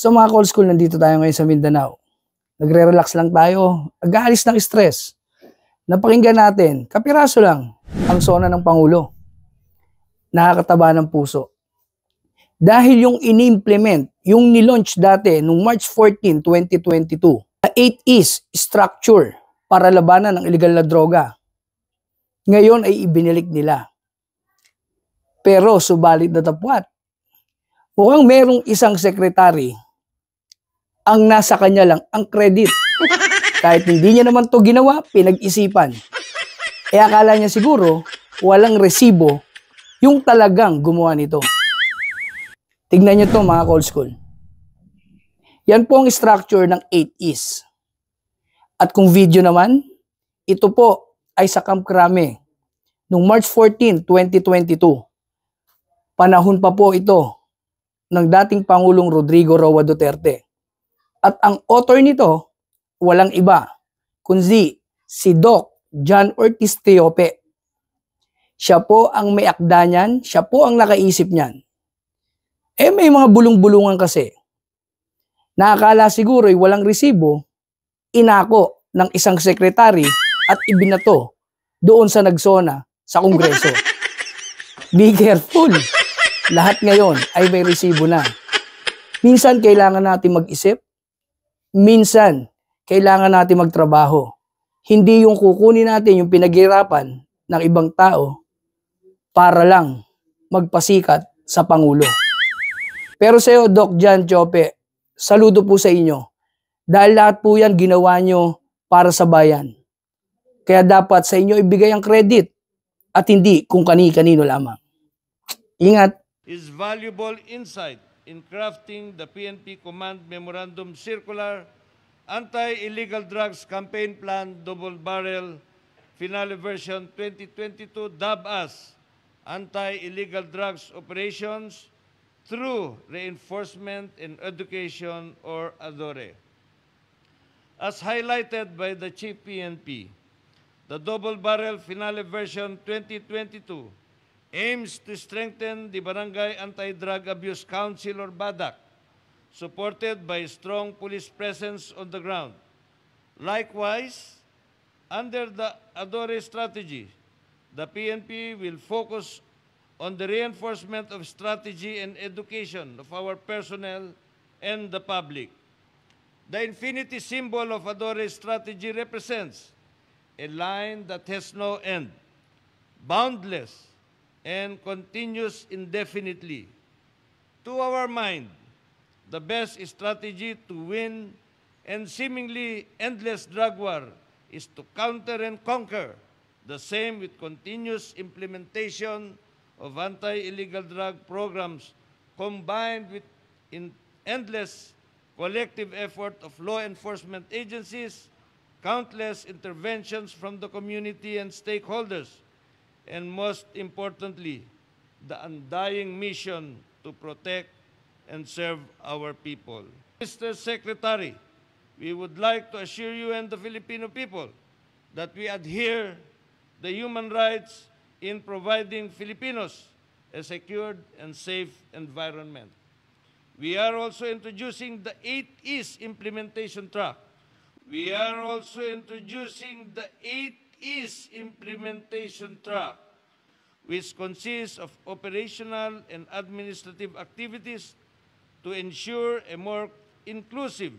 So mga call school, nandito tayo ngayon sa Mindanao. Nagre-relax lang tayo. Nag-aalis ng stress. Napakinggan natin, kapiraso lang, ang sona ng Pangulo. Nakakataba ng puso. Dahil yung in-implement, yung nilaunch dati nung March 14, 2022, na 8 is structure para labanan ang illegal na droga. Ngayon ay ibinilik nila. Pero subalit natapwat. Mukhang merong isang sekretary ang nasa kanya lang, ang credit. Kahit hindi niya naman to ginawa, pinag-isipan. E akala niya siguro, walang resibo yung talagang gumawa nito. Tignan niyo to mga call school. Yan po ang structure ng 8Is. At kung video naman, ito po ay sa Camp Krame noong March 14, 2022. Panahon pa po ito ng dating Pangulong Rodrigo Roa Duterte. At ang author nito, walang iba, kundi si Doc John Ortiz Teope. Siya po ang may akda niyan, siya po ang nakaisip niyan. Eh may mga bulong-bulungan kasi. Nakakala siguro siguro'y walang resibo, inako ng isang sekretary at ibinato doon sa nagsona sa kongreso. Be careful. Lahat ngayon ay may resibo na. Minsan kailangan natin mag-isip minsan, kailangan natin magtrabaho. Hindi yung kukunin natin yung pinaghirapan ng ibang tao para lang magpasikat sa Pangulo. Pero sa Doc Jan Chope, saludo po sa inyo. Dahil lahat po yan ginawa nyo para sa bayan. Kaya dapat sa inyo ibigay ang credit at hindi kung kani-kanino lamang. Ingat! Is valuable insight in crafting the PNP Command Memorandum Circular Anti-Illegal Drugs Campaign Plan Double Barrel Finale Version 2022 dubbed as Anti-Illegal Drugs Operations through Reinforcement in Education or ADORE. As highlighted by the Chief PNP, the Double Barrel Finale Version 2022 aims to strengthen the Barangay Anti-Drug Abuse Council or BADAC, supported by strong police presence on the ground. Likewise, under the ADORE strategy, the PNP will focus on the reinforcement of strategy and education of our personnel and the public. The infinity symbol of ADORE's strategy represents a line that has no end, boundless, and continues indefinitely. To our mind, the best strategy to win and seemingly endless drug war is to counter and conquer, the same with continuous implementation of anti-illegal drug programs combined with in endless collective effort of law enforcement agencies, countless interventions from the community and stakeholders, and most importantly, the undying mission to protect and serve our people. Mr. Secretary, we would like to assure you and the Filipino people that we adhere the human rights in providing Filipinos a secured and safe environment. We are also introducing the 8 E's implementation track. We are also introducing the 8 is implementation track, which consists of operational and administrative activities to ensure a more inclusive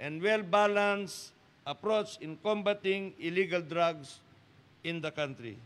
and well-balanced approach in combating illegal drugs in the country.